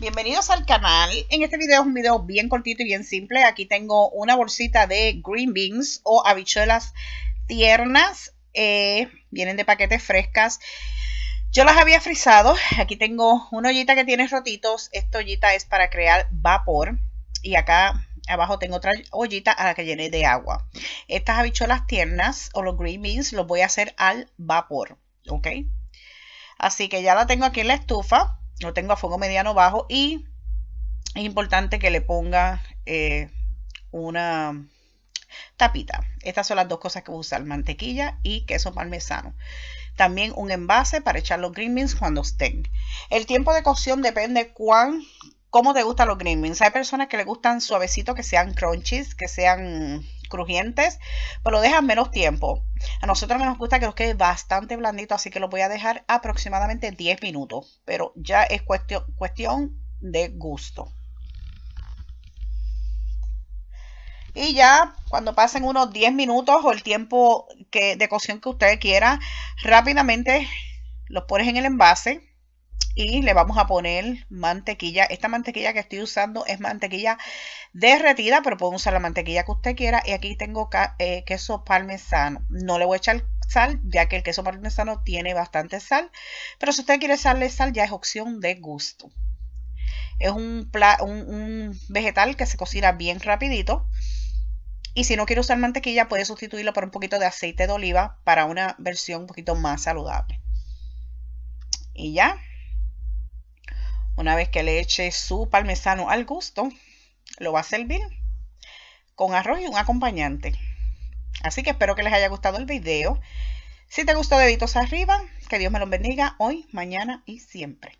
bienvenidos al canal. En este video es un video bien cortito y bien simple. Aquí tengo una bolsita de green beans o habichuelas tiernas. Eh, vienen de paquetes frescas. Yo las había frisado, Aquí tengo una ollita que tiene rotitos. Esta ollita es para crear vapor. Y acá Abajo tengo otra ollita a la que llené de agua. Estas habichuelas tiernas o los green beans los voy a hacer al vapor, ¿ok? Así que ya la tengo aquí en la estufa, lo tengo a fuego mediano bajo y es importante que le ponga eh, una tapita. Estas son las dos cosas que voy a usar, mantequilla y queso parmesano. También un envase para echar los green beans cuando estén. El tiempo de cocción depende cuán ¿Cómo te gustan los green Hay personas que les gustan suavecitos, que sean crunchies, que sean crujientes, pero lo dejan menos tiempo. A nosotros nos gusta que los quede bastante blandito, así que los voy a dejar aproximadamente 10 minutos, pero ya es cuestión, de gusto. Y ya cuando pasen unos 10 minutos o el tiempo que, de cocción que ustedes quiera, rápidamente los pones en el envase y le vamos a poner mantequilla. Esta mantequilla que estoy usando es mantequilla derretida, pero pueden usar la mantequilla que usted quiera. Y aquí tengo eh, queso parmesano. No le voy a echar sal, ya que el queso parmesano tiene bastante sal. Pero si usted quiere echarle sal, ya es opción de gusto. Es un, un, un vegetal que se cocina bien rapidito. Y si no quiere usar mantequilla, puede sustituirlo por un poquito de aceite de oliva para una versión un poquito más saludable. Y ya, una vez que le eche su parmesano al gusto, lo va a servir con arroz y un acompañante. Así que espero que les haya gustado el video. Si te gustó, deditos arriba. Que Dios me los bendiga hoy, mañana y siempre.